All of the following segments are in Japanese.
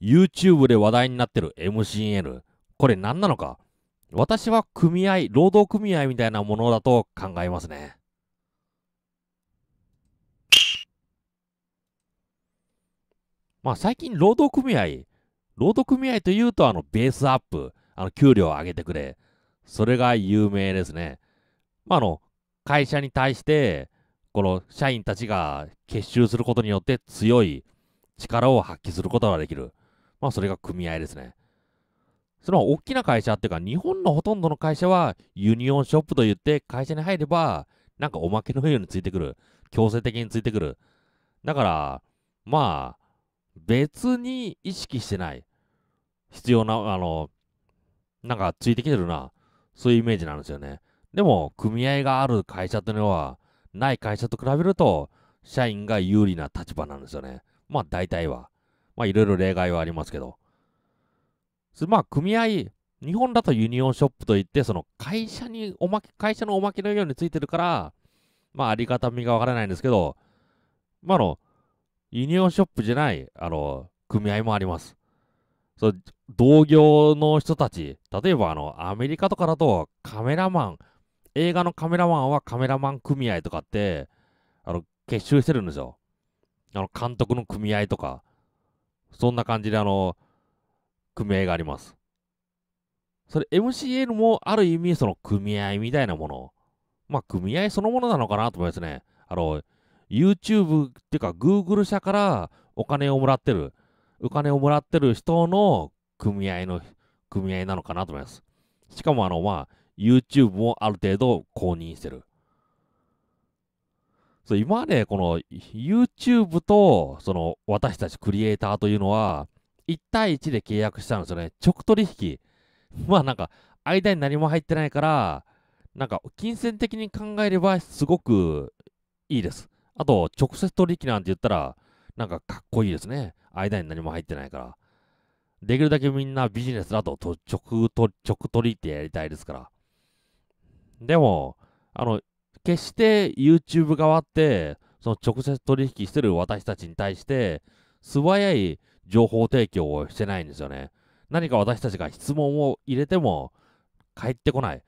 YouTube で話題になってる MCN。これ何なのか私は組合、労働組合みたいなものだと考えますね。まあ最近労働組合、労働組合というとあのベースアップ、あの給料を上げてくれ。それが有名ですね。まああの、会社に対して、この社員たちが結集することによって強い力を発揮することができる。まあ、それが組合ですね。その大きな会社っていうか、日本のほとんどの会社はユニオンショップといって、会社に入れば、なんかおまけのようについてくる。強制的についてくる。だから、まあ、別に意識してない。必要な、あの、なんかついてきてるな。そういうイメージなんですよね。でも、組合がある会社というのは、ない会社と比べると、社員が有利な立場なんですよね。まあ、大体は。まあいろいろ例外はありますけど。まあ組合、日本だとユニオンショップといって、その会社におまけ、会社のおまけのようについてるから、まあありがたみがわからないんですけど、まあの、ユニオンショップじゃない、あの、組合もあります。そう、同業の人たち、例えばあの、アメリカとかだとカメラマン、映画のカメラマンはカメラマン組合とかって、あの、結集してるんですよ。あの、監督の組合とか。そんな感じで、あの、組合があります。それ MCL もある意味その組合みたいなもの。まあ組合そのものなのかなと思いますね。あの、YouTube っていうか Google 社からお金をもらってる、お金をもらってる人の組合の、組合なのかなと思います。しかもあの、まあ YouTube もある程度公認してる。そう今までこの YouTube とその私たちクリエイターというのは1対1で契約したんですよね。直取引。まあなんか間に何も入ってないからなんか金銭的に考えればすごくいいです。あと直接取引なんて言ったらなんかかっこいいですね。間に何も入ってないから。できるだけみんなビジネスだと直と直取りってやりたいですから。でも、あの、決して YouTube 側って、その直接取引してる私たちに対して、素早い情報提供をしてないんですよね。何か私たちが質問を入れても、返ってこない。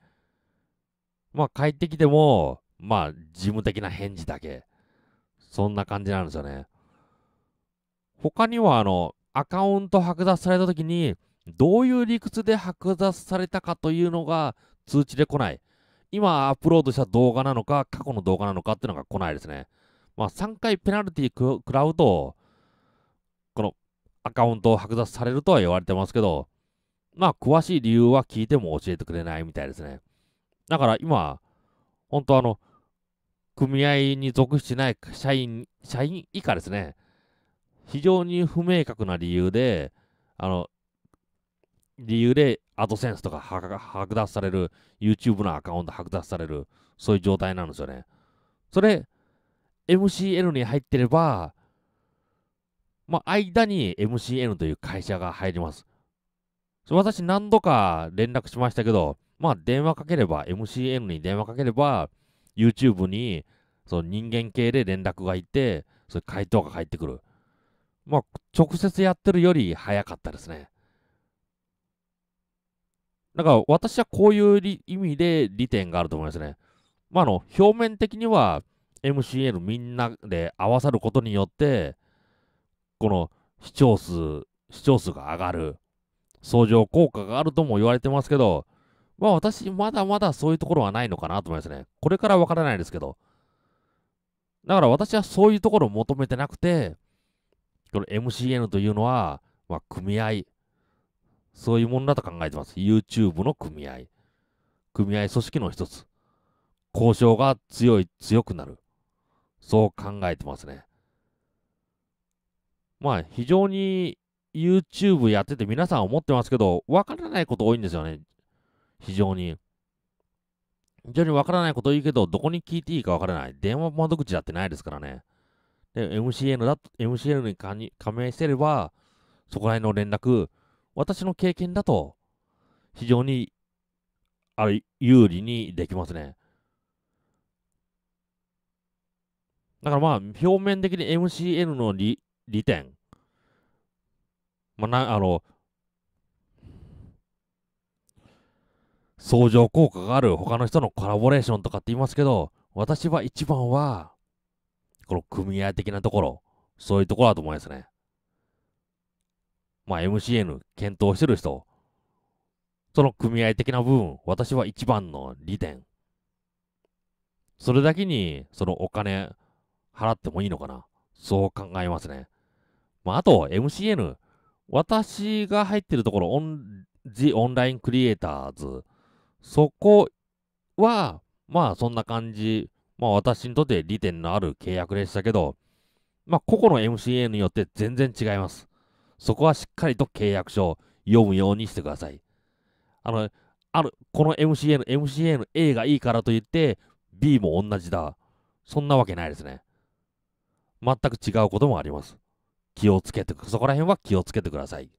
まあ、返ってきても、まあ、事務的な返事だけ。そんな感じなんですよね。他には、あの、アカウント剥奪された時に、どういう理屈で剥奪されたかというのが通知で来ない。今アップロードした動画なのか、過去の動画なのかっていうのが来ないですね。まあ、3回ペナルティ食らうと、このアカウントを剥奪されるとは言われてますけど、まあ、詳しい理由は聞いても教えてくれないみたいですね。だから今、本当あの、組合に属してない社員、社員以下ですね。非常に不明確な理由で、あの、理由でアドセンスとか剥奪される、YouTube のアカウント剥奪される、そういう状態なんですよね。それ、MCN に入ってれば、まあ、間に MCN という会社が入ります。私何度か連絡しましたけど、まあ、電話かければ、MCN に電話かければ、YouTube にその人間系で連絡がいて、それ回答が返ってくる。まあ、直接やってるより早かったですね。なんか私はこういう意味で利点があると思いますね。まあ、あの、表面的には MCN みんなで合わさることによって、この視聴数、視聴数が上がる、相乗効果があるとも言われてますけど、まあ私、まだまだそういうところはないのかなと思いますね。これからわからないですけど。だから私はそういうところを求めてなくて、この MCN というのは、まあ、組合、そういうものだと考えてます。YouTube の組合。組合組織の一つ。交渉が強い、強くなる。そう考えてますね。まあ、非常に YouTube やってて皆さん思ってますけど、わからないこと多いんですよね。非常に。非常にわからないこといいけど、どこに聞いていいかわからない。電話窓口だってないですからね。で、MCN だ、MCN に加加盟してれば、そこら辺の連絡、私の経験だと、非常に、あれ、有利にできますね。だからまあ、表面的に MCN の利利点。まあ、な、あの、相乗効果がある他の人のコラボレーションとかって言いますけど、私は一番は、この組合的なところ、そういうところだと思いますね。まあ、MCN 検討してる人、その組合的な部分、私は一番の利点。それだけに、そのお金払ってもいいのかな。そう考えますね。まあ、あと、MCN、私が入ってるところ、オン、ジオンラインクリエイターズ、そこは、まあ、そんな感じ。まあ、私にとって利点のある契約でしたけど、まあ、個々の MCN によって全然違います。そこはしっかりと契約書を読むようにしてください。あの、ある、この MCA の MCA の A がいいからといって B も同じだ。そんなわけないですね。全く違うこともあります。気をつけて、そこら辺は気をつけてください。